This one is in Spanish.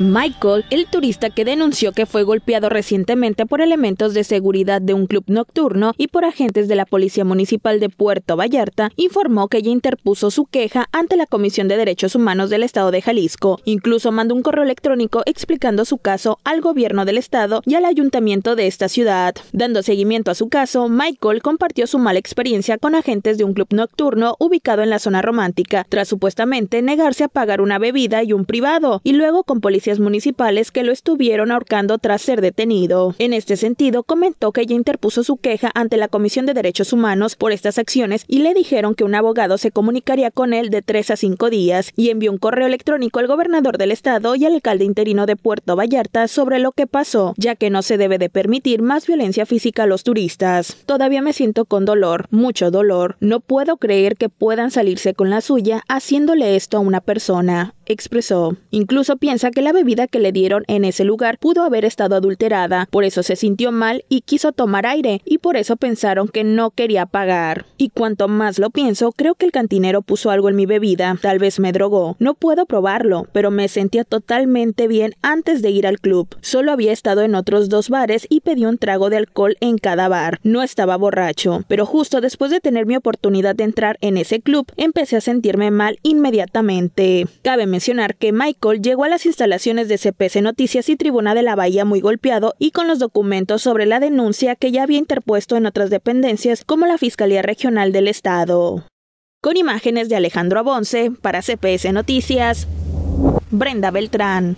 Michael, el turista que denunció que fue golpeado recientemente por elementos de seguridad de un club nocturno y por agentes de la Policía Municipal de Puerto Vallarta, informó que ella interpuso su queja ante la Comisión de Derechos Humanos del Estado de Jalisco. Incluso mandó un correo electrónico explicando su caso al gobierno del estado y al ayuntamiento de esta ciudad. Dando seguimiento a su caso, Michael compartió su mala experiencia con agentes de un club nocturno ubicado en la zona romántica, tras supuestamente negarse a pagar una bebida y un privado, y luego con policía municipales que lo estuvieron ahorcando tras ser detenido. En este sentido, comentó que ella interpuso su queja ante la Comisión de Derechos Humanos por estas acciones y le dijeron que un abogado se comunicaría con él de tres a cinco días y envió un correo electrónico al gobernador del estado y al alcalde interino de Puerto Vallarta sobre lo que pasó, ya que no se debe de permitir más violencia física a los turistas. Todavía me siento con dolor, mucho dolor. No puedo creer que puedan salirse con la suya haciéndole esto a una persona expresó. Incluso piensa que la bebida que le dieron en ese lugar pudo haber estado adulterada, por eso se sintió mal y quiso tomar aire, y por eso pensaron que no quería pagar. Y cuanto más lo pienso, creo que el cantinero puso algo en mi bebida, tal vez me drogó. No puedo probarlo, pero me sentía totalmente bien antes de ir al club. Solo había estado en otros dos bares y pedí un trago de alcohol en cada bar. No estaba borracho, pero justo después de tener mi oportunidad de entrar en ese club, empecé a sentirme mal inmediatamente. Cabe mencionar que Michael llegó a las instalaciones de CPS Noticias y Tribuna de la Bahía muy golpeado y con los documentos sobre la denuncia que ya había interpuesto en otras dependencias como la Fiscalía Regional del Estado. Con imágenes de Alejandro Abonce, para CPS Noticias, Brenda Beltrán.